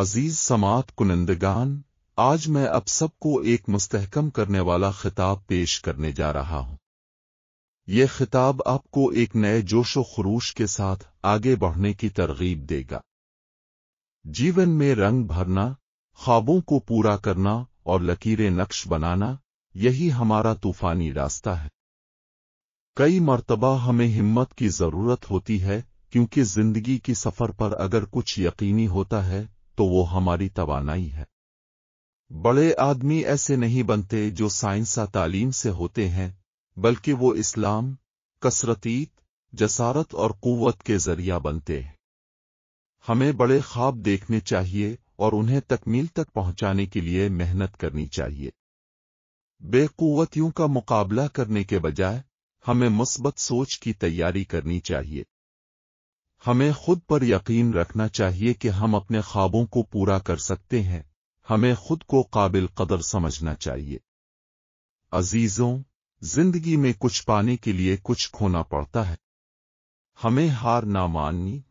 अजीज समात कुनंदगान आज मैं अब सबको एक मुस्तहकम करने वाला खिताब पेश करने जा रहा हूं यह खिताब आपको एक नए जोश व खरूश के साथ आगे बढ़ने की तरगीब देगा जीवन में रंग भरना ख्वाबों को पूरा करना और लकीरें नक्श बनाना यही हमारा तूफानी रास्ता है कई मर्तबा हमें हिम्मत की ज़रूरत होती है क्योंकि ज़िंदगी की सफ़र पर अगर कुछ यकीनी होता है तो वो हमारी तोानाई है बड़े आदमी ऐसे नहीं बनते जो साइंसा तालीम से होते हैं बल्कि वो इस्लाम कसरतीत जसारत और कुवत के जरिया बनते हैं हमें बड़े ख्वाब देखने चाहिए और उन्हें तकमील तक पहुंचाने के लिए मेहनत करनी चाहिए बेकुवतियों का मुकाबला करने के बजाय हमें मुस्बत सोच की तैयारी करनी चाहिए हमें खुद पर यकीन रखना चाहिए कि हम अपने ख्वाबों को पूरा कर सकते हैं हमें खुद को काबिल कदर समझना चाहिए अजीजों जिंदगी में कुछ पाने के लिए कुछ खोना पड़ता है हमें हार ना माननी